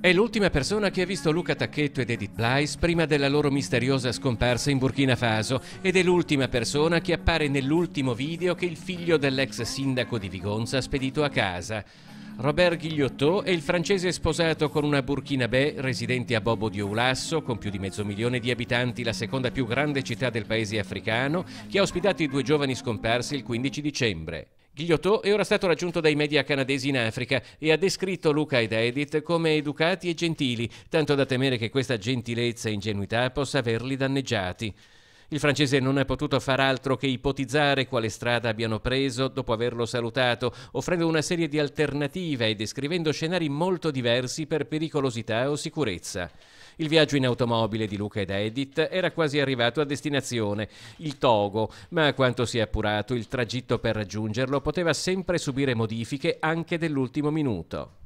È l'ultima persona che ha visto Luca Tacchetto ed Edith Blyce prima della loro misteriosa scomparsa in Burkina Faso ed è l'ultima persona che appare nell'ultimo video che il figlio dell'ex sindaco di Vigonza ha spedito a casa. Robert Ghigliotto è il francese sposato con una burkinabè residente a Bobo di Oulasso, con più di mezzo milione di abitanti, la seconda più grande città del paese africano, che ha ospitato i due giovani scomparsi il 15 dicembre. Guillotot è ora stato raggiunto dai media canadesi in Africa e ha descritto Luca ed Edith come educati e gentili, tanto da temere che questa gentilezza e ingenuità possa averli danneggiati. Il francese non ha potuto far altro che ipotizzare quale strada abbiano preso dopo averlo salutato, offrendo una serie di alternative e descrivendo scenari molto diversi per pericolosità o sicurezza. Il viaggio in automobile di Luca ed Edith era quasi arrivato a destinazione, il Togo, ma a quanto si è appurato il tragitto per raggiungerlo poteva sempre subire modifiche anche dell'ultimo minuto.